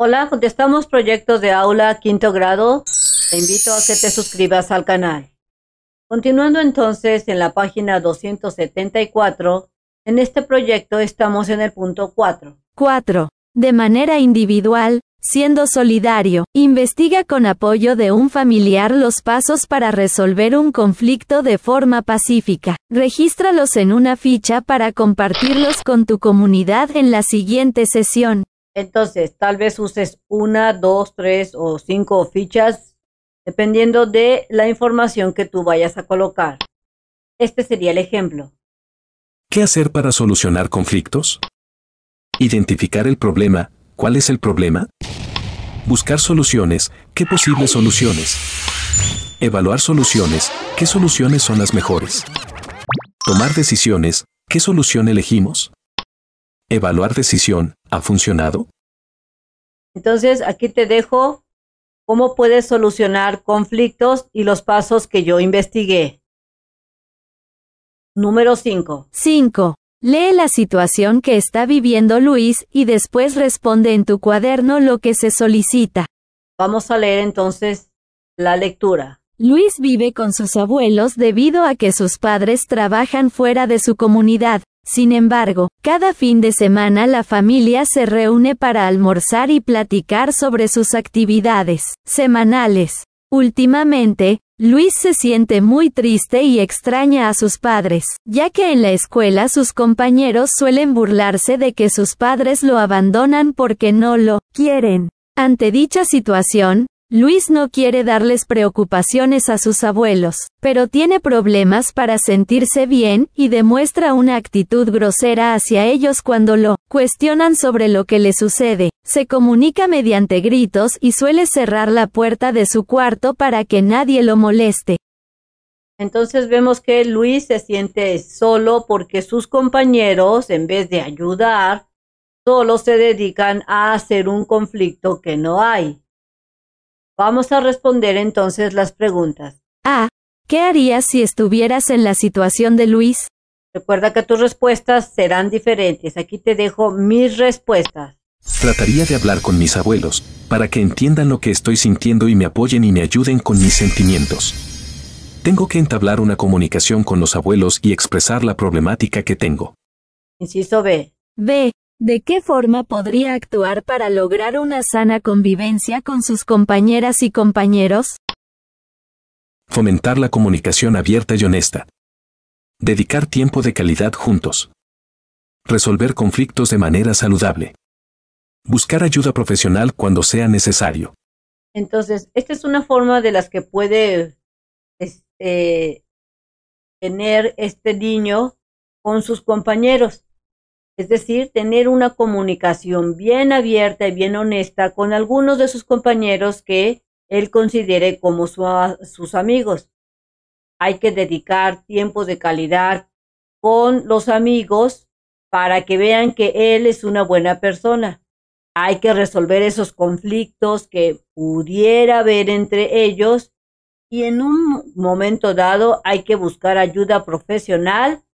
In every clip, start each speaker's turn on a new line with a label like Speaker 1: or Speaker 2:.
Speaker 1: Hola, contestamos proyectos de aula quinto grado. Te invito a que te suscribas al canal. Continuando entonces en la página 274, en este proyecto estamos en el punto 4. 4. De
Speaker 2: manera individual, siendo solidario, investiga con apoyo de un familiar los pasos para resolver un conflicto de forma pacífica. Regístralos en una ficha para compartirlos con tu comunidad en la siguiente sesión.
Speaker 1: Entonces, tal vez uses una, dos, tres o cinco fichas, dependiendo de la información que tú vayas a colocar. Este sería el ejemplo.
Speaker 3: ¿Qué hacer para solucionar conflictos? Identificar el problema. ¿Cuál es el problema? Buscar soluciones. ¿Qué posibles soluciones? Evaluar soluciones. ¿Qué soluciones son las mejores? Tomar decisiones. ¿Qué solución elegimos? Evaluar decisión. ¿Ha funcionado?
Speaker 1: Entonces, aquí te dejo cómo puedes solucionar conflictos y los pasos que yo investigué. Número 5.
Speaker 2: 5. Lee la situación que está viviendo Luis y después responde en tu cuaderno lo que se solicita.
Speaker 1: Vamos a leer entonces la lectura.
Speaker 2: Luis vive con sus abuelos debido a que sus padres trabajan fuera de su comunidad. Sin embargo, cada fin de semana la familia se reúne para almorzar y platicar sobre sus actividades semanales. Últimamente, Luis se siente muy triste y extraña a sus padres, ya que en la escuela sus compañeros suelen burlarse de que sus padres lo abandonan porque no lo quieren. Ante dicha situación, Luis no quiere darles preocupaciones a sus abuelos, pero tiene problemas para sentirse bien, y demuestra una actitud grosera hacia ellos cuando lo cuestionan sobre lo que le sucede. Se comunica mediante gritos y suele cerrar la puerta de su cuarto para que nadie lo moleste.
Speaker 1: Entonces vemos que Luis se siente solo porque sus compañeros, en vez de ayudar, solo se dedican a hacer un conflicto que no hay. Vamos a responder entonces las preguntas. A. ¿Qué harías si estuvieras en la situación de Luis? Recuerda que tus respuestas serán diferentes. Aquí te dejo mis respuestas.
Speaker 3: Trataría de hablar con mis abuelos, para que entiendan lo que estoy sintiendo y me apoyen y me ayuden con mis sentimientos. Tengo que entablar una comunicación con los abuelos y expresar la problemática que tengo.
Speaker 2: Insisto B. B. ¿De qué forma podría actuar para lograr una sana convivencia con sus compañeras y compañeros?
Speaker 3: Fomentar la comunicación abierta y honesta. Dedicar tiempo de calidad juntos. Resolver conflictos de manera saludable. Buscar ayuda profesional cuando sea necesario.
Speaker 1: Entonces, esta es una forma de las que puede este, tener este niño con sus compañeros es decir, tener una comunicación bien abierta y bien honesta con algunos de sus compañeros que él considere como sus amigos. Hay que dedicar tiempo de calidad con los amigos para que vean que él es una buena persona. Hay que resolver esos conflictos que pudiera haber entre ellos y en un momento dado hay que buscar ayuda profesional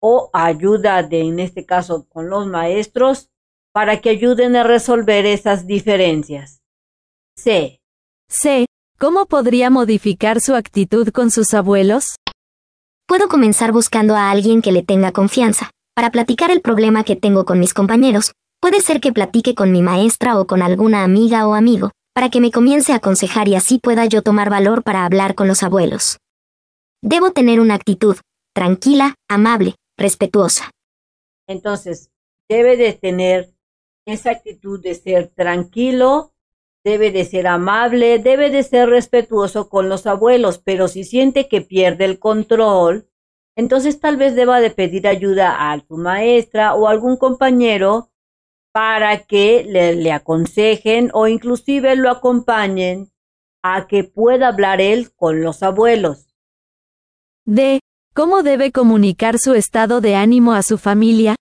Speaker 1: o ayuda de, en este caso, con los maestros para que ayuden a resolver esas diferencias. C. C. ¿Cómo podría
Speaker 4: modificar su actitud con sus abuelos? Puedo comenzar buscando a alguien que le tenga confianza. Para platicar el problema que tengo con mis compañeros, puede ser que platique con mi maestra o con alguna amiga o amigo, para que me comience a aconsejar y así pueda yo tomar valor para hablar con los abuelos. Debo tener una actitud tranquila, amable, respetuosa.
Speaker 1: Entonces, debe de tener esa actitud de ser tranquilo, debe de ser amable, debe de ser respetuoso con los abuelos, pero si siente que pierde el control, entonces tal vez deba de pedir ayuda a tu maestra o algún compañero para que le, le, aconsejen o inclusive lo acompañen a que pueda hablar él con los abuelos.
Speaker 2: D. ¿Cómo debe comunicar su estado
Speaker 4: de ánimo a su familia?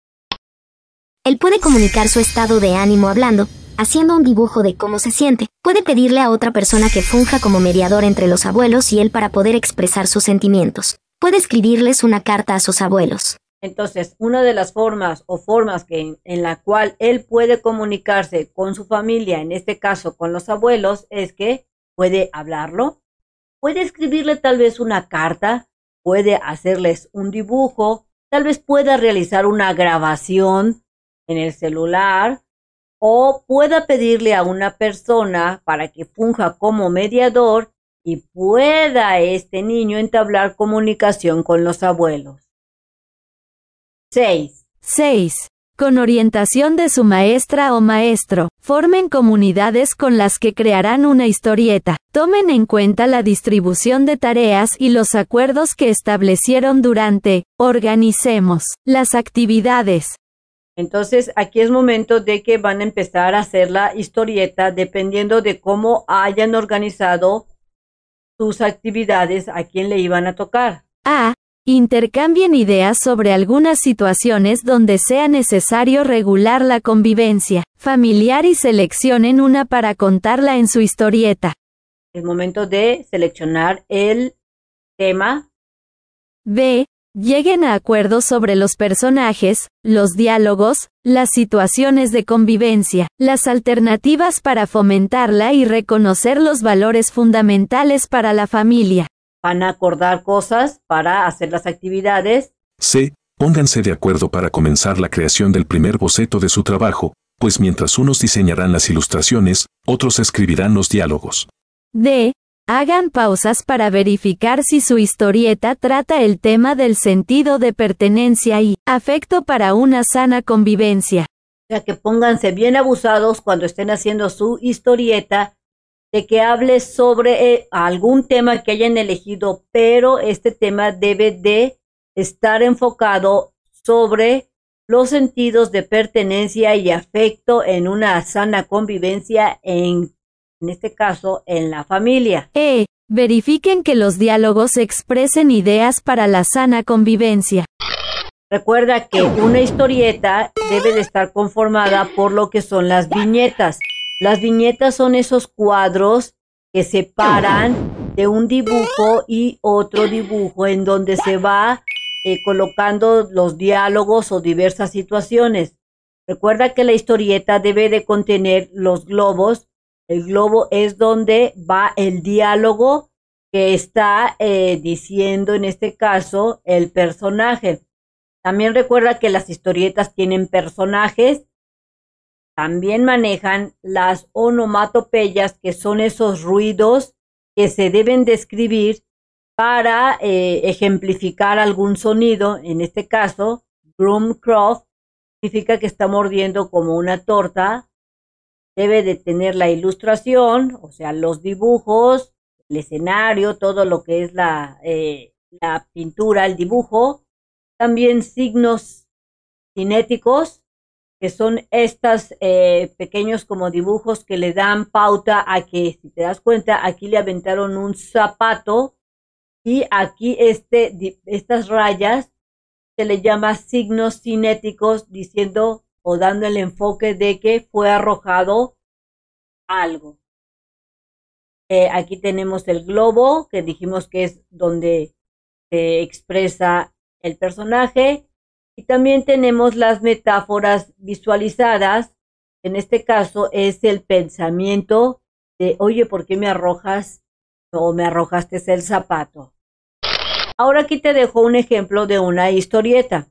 Speaker 4: Él puede comunicar su estado de ánimo hablando, haciendo un dibujo de cómo se siente. Puede pedirle a otra persona que funja como mediador entre los abuelos y él para poder expresar sus sentimientos. Puede escribirles una carta a sus abuelos.
Speaker 1: Entonces, una de las formas o formas en la cual él puede comunicarse con su familia, en este caso con los abuelos, es que puede hablarlo, puede escribirle tal vez una carta, puede hacerles un dibujo, tal vez pueda realizar una grabación en el celular o pueda pedirle a una persona para que funja como mediador y pueda este niño entablar comunicación con los abuelos. 6
Speaker 2: con orientación de su maestra o maestro, formen comunidades con las que crearán una historieta, tomen en cuenta la distribución de tareas y los acuerdos que establecieron durante, organicemos, las actividades.
Speaker 1: Entonces, aquí es momento de que van a empezar a hacer la historieta dependiendo de cómo hayan organizado sus actividades, a quién le iban a tocar.
Speaker 2: A. Intercambien ideas sobre algunas situaciones donde sea necesario regular la convivencia familiar y seleccionen una para contarla en su historieta.
Speaker 1: El momento de seleccionar el tema. B. Lleguen a acuerdos sobre
Speaker 2: los personajes, los diálogos, las situaciones de convivencia, las alternativas para fomentarla y reconocer los valores fundamentales para la
Speaker 1: familia. Van a acordar cosas para hacer las actividades.
Speaker 3: C. Pónganse de acuerdo para comenzar la creación del primer boceto de su trabajo, pues mientras unos diseñarán las ilustraciones, otros escribirán los diálogos.
Speaker 2: D. Hagan pausas para verificar si su historieta trata el tema del sentido de pertenencia y afecto para una sana convivencia.
Speaker 1: O que pónganse bien abusados cuando estén haciendo su historieta de que hable sobre eh, algún tema que hayan elegido, pero este tema debe de estar enfocado sobre los sentidos de pertenencia y afecto en una sana convivencia en, en este caso, en la familia. E. Verifiquen
Speaker 2: que los diálogos expresen ideas para la sana convivencia.
Speaker 1: Recuerda que una historieta debe de estar conformada por lo que son las viñetas. Las viñetas son esos cuadros que separan de un dibujo y otro dibujo en donde se va eh, colocando los diálogos o diversas situaciones. Recuerda que la historieta debe de contener los globos. El globo es donde va el diálogo que está eh, diciendo en este caso el personaje. También recuerda que las historietas tienen personajes también manejan las onomatopeyas, que son esos ruidos que se deben describir para eh, ejemplificar algún sonido. En este caso, Groomcroft significa que está mordiendo como una torta. Debe de tener la ilustración, o sea, los dibujos, el escenario, todo lo que es la eh, pintura, el dibujo. También signos cinéticos que son estos eh, pequeños como dibujos que le dan pauta a que, si te das cuenta, aquí le aventaron un zapato y aquí este, estas rayas se le llama signos cinéticos diciendo o dando el enfoque de que fue arrojado algo. Eh, aquí tenemos el globo, que dijimos que es donde se expresa el personaje. Y también tenemos las metáforas visualizadas. En este caso es el pensamiento de, oye, ¿por qué me arrojas o me arrojaste el zapato? Ahora aquí te dejo un ejemplo de una historieta.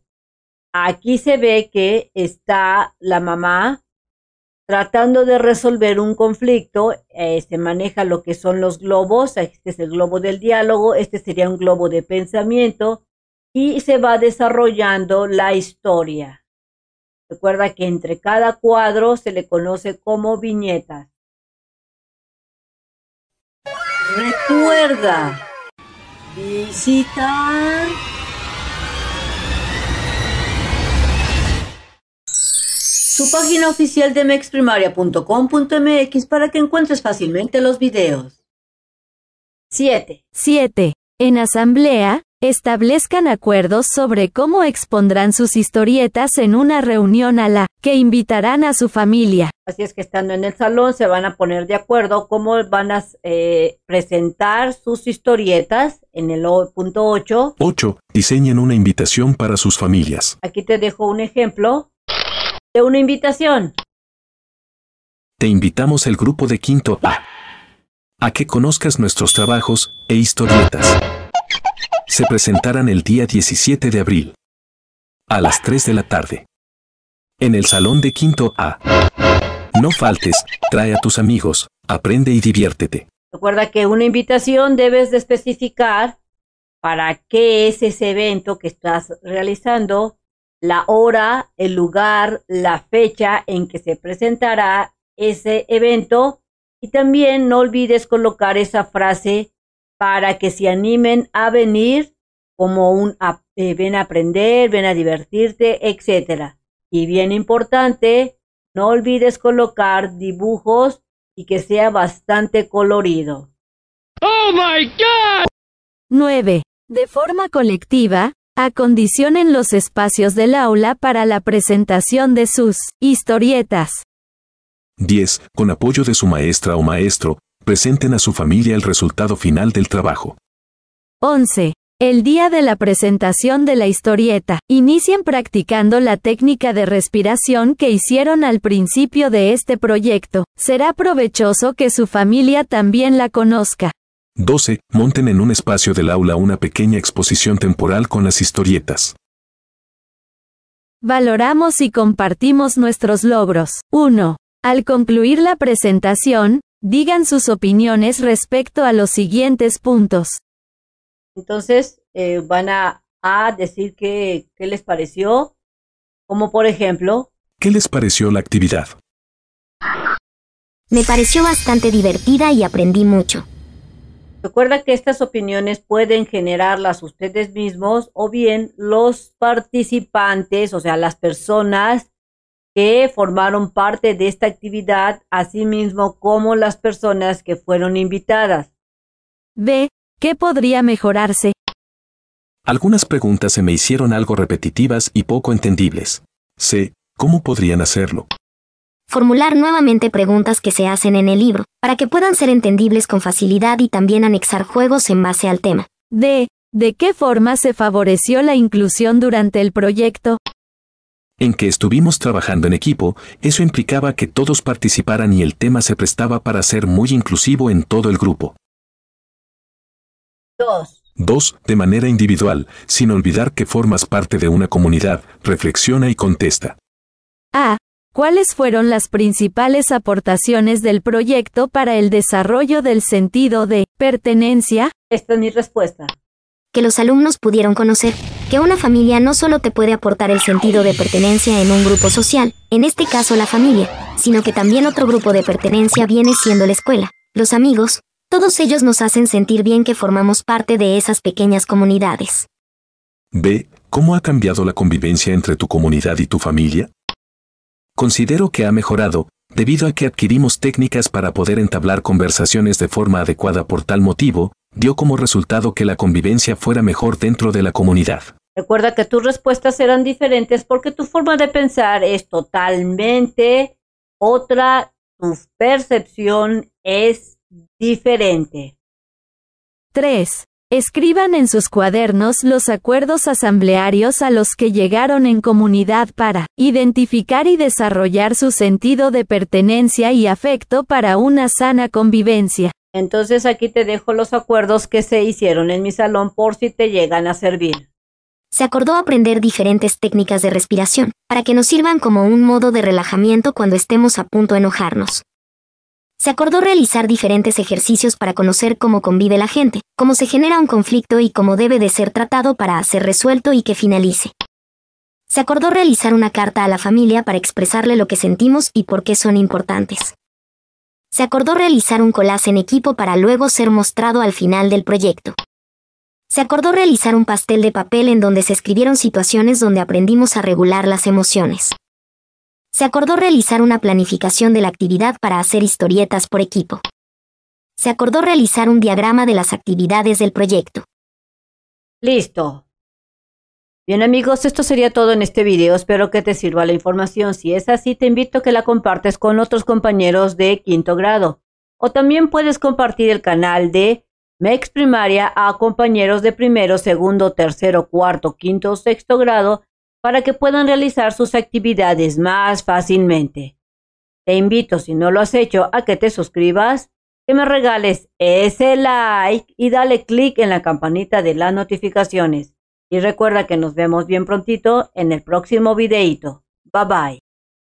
Speaker 1: Aquí se ve que está la mamá tratando de resolver un conflicto. Eh, se maneja lo que son los globos. Este es el globo del diálogo. Este sería un globo de pensamiento y se va desarrollando la historia. Recuerda que entre cada cuadro se le conoce como viñetas. Recuerda visitar su página oficial de mexprimaria.com.mx para que encuentres fácilmente los videos. 7.
Speaker 2: 7. En asamblea, establezcan acuerdos sobre cómo expondrán sus historietas en una reunión a la que invitarán a su familia.
Speaker 1: Así es que estando en el salón se van a poner de acuerdo cómo van a eh, presentar sus historietas en el punto 8.
Speaker 3: 8. Diseñen una invitación para sus familias.
Speaker 1: Aquí te dejo un ejemplo de una invitación.
Speaker 3: Te invitamos el grupo de quinto A a que conozcas nuestros trabajos e historietas se presentarán el día 17 de abril. A las 3 de la tarde. En el salón de quinto A. No faltes, trae a tus amigos, aprende y diviértete.
Speaker 1: Recuerda que una invitación debes de especificar para qué es ese evento que estás realizando, la hora, el lugar, la fecha en que se presentará ese evento y también no olvides colocar esa frase para que se animen a venir como un eh, ven a aprender, ven a divertirte, etcétera. Y bien importante, no olvides colocar dibujos y que sea bastante colorido. ¡Oh my God!
Speaker 2: 9. De forma colectiva, acondicionen los espacios del aula para la presentación de sus historietas.
Speaker 3: 10. Con apoyo de su maestra o maestro, presenten a su familia el resultado final del trabajo.
Speaker 2: 11. El día de la presentación de la historieta, inicien practicando la técnica de respiración que hicieron al principio de este proyecto. Será provechoso que su familia también la conozca.
Speaker 3: 12. Monten en un espacio del aula una pequeña exposición temporal con las historietas.
Speaker 2: Valoramos y compartimos nuestros logros. 1. Al concluir la presentación, Digan sus opiniones respecto a los siguientes puntos.
Speaker 1: Entonces, eh, van a decir qué les pareció, como por ejemplo...
Speaker 3: ¿Qué les pareció la actividad?
Speaker 4: Me pareció bastante divertida y aprendí mucho.
Speaker 1: Recuerda que estas opiniones pueden generarlas ustedes mismos o bien los participantes, o sea, las personas que formaron parte de esta actividad, así mismo como las personas que fueron invitadas. B. ¿Qué podría mejorarse?
Speaker 3: Algunas preguntas se me hicieron algo repetitivas y poco entendibles. C. ¿Cómo podrían hacerlo?
Speaker 4: Formular nuevamente preguntas que se hacen en el libro, para que puedan ser entendibles con facilidad y también anexar juegos en base al tema.
Speaker 2: D. ¿De qué forma se favoreció la
Speaker 4: inclusión durante el proyecto?
Speaker 3: en que estuvimos trabajando en equipo, eso implicaba que todos participaran y el tema se prestaba para ser muy inclusivo en todo el grupo. 2. 2. De manera individual, sin olvidar que formas parte de una comunidad, reflexiona y contesta.
Speaker 2: A. ¿Cuáles fueron las principales aportaciones del proyecto para el desarrollo del sentido de pertenencia? Esta
Speaker 4: es mi respuesta. Que los alumnos pudieron conocer que una familia no solo te puede aportar el sentido de pertenencia en un grupo social, en este caso la familia, sino que también otro grupo de pertenencia viene siendo la escuela, los amigos, todos ellos nos hacen sentir bien que formamos parte de esas pequeñas comunidades.
Speaker 3: B. ¿Cómo ha cambiado la convivencia entre tu comunidad y tu familia? Considero que ha mejorado, debido a que adquirimos técnicas para poder entablar conversaciones de forma adecuada por tal motivo, dio como resultado que la convivencia fuera mejor dentro de la comunidad.
Speaker 1: Recuerda que tus respuestas serán diferentes porque tu forma de pensar es totalmente otra, tu percepción es diferente. 3.
Speaker 2: Escriban en sus cuadernos los acuerdos asamblearios a los que llegaron en comunidad para identificar y desarrollar su sentido de pertenencia y afecto para una sana convivencia.
Speaker 1: Entonces aquí te dejo los acuerdos que se hicieron en mi salón por si te llegan a servir
Speaker 4: se acordó aprender diferentes técnicas de respiración, para que nos sirvan como un modo de relajamiento cuando estemos a punto de enojarnos. Se acordó realizar diferentes ejercicios para conocer cómo convive la gente, cómo se genera un conflicto y cómo debe de ser tratado para ser resuelto y que finalice. Se acordó realizar una carta a la familia para expresarle lo que sentimos y por qué son importantes. Se acordó realizar un collage en equipo para luego ser mostrado al final del proyecto. Se acordó realizar un pastel de papel en donde se escribieron situaciones donde aprendimos a regular las emociones. Se acordó realizar una planificación de la actividad para hacer historietas por equipo. Se acordó realizar un diagrama de las actividades del proyecto. Listo. Bien amigos, esto sería todo en
Speaker 1: este video. Espero que te sirva la información. Si es así, te invito a que la compartes con otros compañeros de quinto grado. O también puedes compartir el canal de me exprimaría a compañeros de primero, segundo, tercero, cuarto, quinto o sexto grado para que puedan realizar sus actividades más fácilmente. Te invito, si no lo has hecho, a que te suscribas, que me regales ese like y dale clic en la campanita de las notificaciones. Y recuerda que nos vemos bien prontito en el próximo videito. Bye bye.